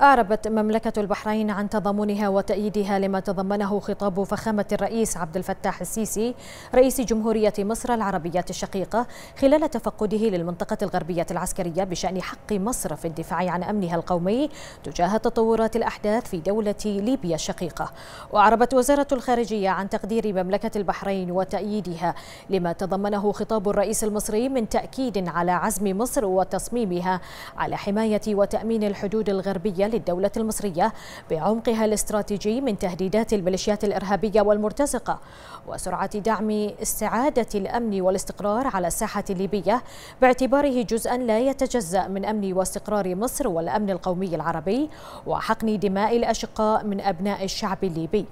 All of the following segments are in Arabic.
أعربت مملكة البحرين عن تضامنها وتأييدها لما تضمنه خطاب فخامة الرئيس عبد الفتاح السيسي رئيس جمهورية مصر العربية الشقيقة خلال تفقده للمنطقة الغربية العسكرية بشأن حق مصر في الدفاع عن أمنها القومي تجاه تطورات الأحداث في دولة ليبيا الشقيقة وأعربت وزارة الخارجية عن تقدير مملكة البحرين وتأييدها لما تضمنه خطاب الرئيس المصري من تأكيد على عزم مصر وتصميمها على حماية وتأمين الحدود الغربية للدولة المصرية بعمقها الاستراتيجي من تهديدات الميليشيات الإرهابية والمرتزقة وسرعة دعم استعادة الأمن والاستقرار على الساحة الليبية باعتباره جزءا لا يتجزأ من أمن واستقرار مصر والأمن القومي العربي وحقن دماء الأشقاء من أبناء الشعب الليبي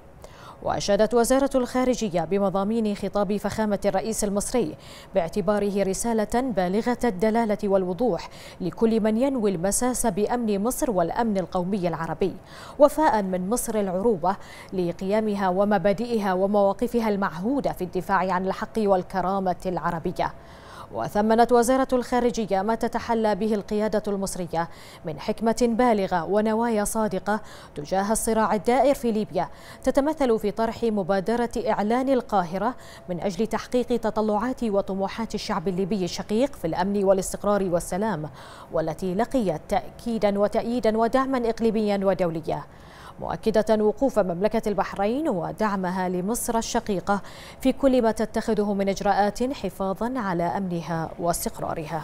وأشادت وزارة الخارجية بمضامين خطاب فخامة الرئيس المصري باعتباره رسالة بالغة الدلالة والوضوح لكل من ينوي المساس بأمن مصر والأمن القومي العربي وفاء من مصر العروبة لقيامها ومبادئها ومواقفها المعهودة في الدفاع عن الحق والكرامة العربية وثمنت وزارة الخارجية ما تتحلى به القيادة المصرية من حكمة بالغة ونوايا صادقة تجاه الصراع الدائر في ليبيا تتمثل في طرح مبادرة إعلان القاهرة من أجل تحقيق تطلعات وطموحات الشعب الليبي الشقيق في الأمن والاستقرار والسلام والتي لقيت تأكيدا وتأييدا ودعما إقليميا ودوليا مؤكدة وقوف مملكة البحرين ودعمها لمصر الشقيقة في كل ما تتخذه من إجراءات حفاظا على أمنها واستقرارها